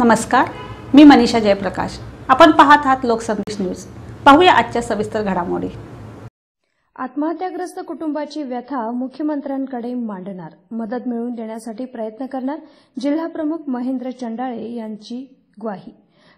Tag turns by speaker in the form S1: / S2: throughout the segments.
S1: नमस्कार मी मनीषा जयप्रकाश आपण पाहत आहात लोकसंदेश न्यूज पाहूया आजच्या सविस्तर घडामोडी
S2: आत्महत्याग्रस्त कुटुंबाची व्यथा मुख्यमंत्र्यांकडे मांडणार मदत मिळवून देण्यासाठी प्रयत्न करणार जिल्हाप्रमुख महेंद्र चंडाळे यांची ग्वाही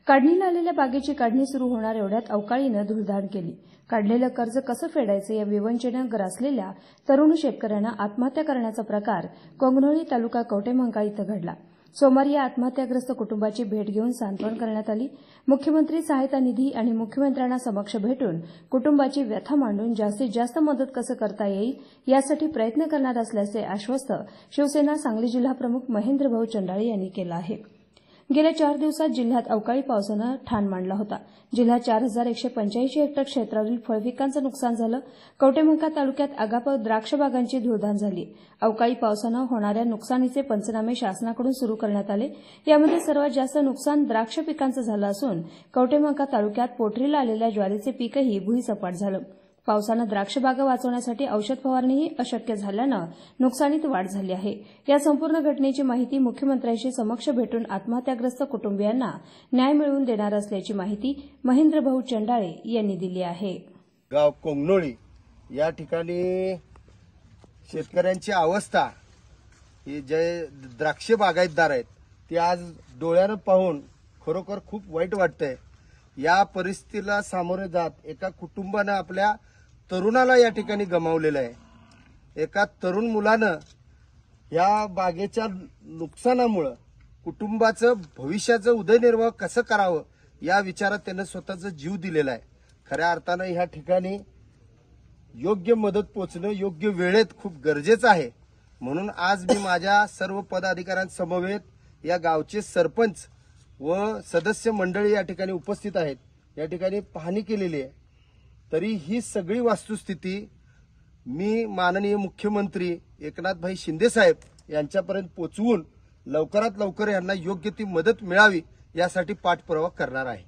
S2: काढणीला आलेल्या बागेची काढणी सुरू होणार एवढ्यात अवकाळीनं धुळधाड केली काढलेलं कर्ज कसं फेडायचं या विवंचनेनं ग्रासलेल्या तरुण शेतकऱ्यांना आत्महत्या करण्याचा प्रकार कोंगनोळी तालुका कवटेमंका इथं घडला सोमवारी या आत्महत्याग्रस्त कुटुंबाची भेट घेऊन सांत्वन करण्यात आली मुख्यमंत्री सहायता निधी आणि मुख्यमंत्र्यांना समक्ष भेटून कुटुंबाची व्यथा मांडून जास्तीत जास्त मदत कसं करता येईल यासाठी प्रयत्न करणार असल्याचे आश्वस्त शिवसेना सांगली जिल्हाप्रमुख महेंद्रभाऊ महेंद्र भाऊ चंडाळे यांनी केलं आहे गेल्या चार दिवसात जिल्ह्यात अवकाळी पावसानं ठाण मांडला होता जिल्ह्यात चार हजार एकशे पंच्याऐंशी हेक्टर क्षेत्रावरील फळपिकांचं नुकसान झालं कवटेमंका तालुक्यात अगाप द्राक्ष बागांची झाली अवकाळी पावसानं होणाऱ्या नुकसानीचे पंचनामे शासनाकडून सुरू करण्यात आले यामध्ये सर्वात जास्त नुकसान द्राक्ष पिकांचं झालं असून कवटेमंका तालुक्यात पोटरीला आलेल्या ज्वारीचे पीकही भुईसपाट झालं पावसानं द्राक्षबागा वाचवण्यासाठी औषध फवारणीही अशक्य झाल्यानं नुकसानीत वाढ झाली आहे या संपूर्ण घटनेची माहिती मुख्यमंत्र्यांशी समक्ष भेटून आत्महत्याग्रस्त कुटुंबियांना न्याय मिळवून देणार असल्याची माहिती महेंद्र भाऊ चंडाळे यांनी दिली आहे
S3: गाव कोंगनोळी या ठिकाणी शेतकऱ्यांची अवस्था हे जे द्राक्ष बागायतदार आहेत ते आज डोळ्यानं पाहून खरोखर खूप वाईट वाटतंय या परिस्थितीला सामोरे जात एका कुटुंबानं आपल्या तरुणाला या ठिकाणी गमावलेलं आहे एका तरुण मुलानं या बागेच्या नुकसानामुळं कुटुंबाचं भविष्याचं उदयनिर्वाह कसं करावं या विचारात त्यानं स्वतःचा जीव दिलेला आहे खऱ्या अर्थानं ह्या ठिकाणी योग्य मदत पोचणं योग्य वेळेत खूप गरजेचं आहे म्हणून आज मी माझ्या सर्व पदाधिकाऱ्यांसमवेत या गावचे सरपंच व सदस्य मंडळी या ठिकाणी उपस्थित आहेत या ठिकाणी पाहणी केलेली आहे तरी ही सगळी वास्तुस्थिती मी माननीय मुख्यमंत्री एकनाथभाई शिंदेसाहेब यांच्यापर्यंत पोचवून लवकरात लवकर यांना योग्य ती मदत मिळावी यासाठी पाठपुरावा करणार आहे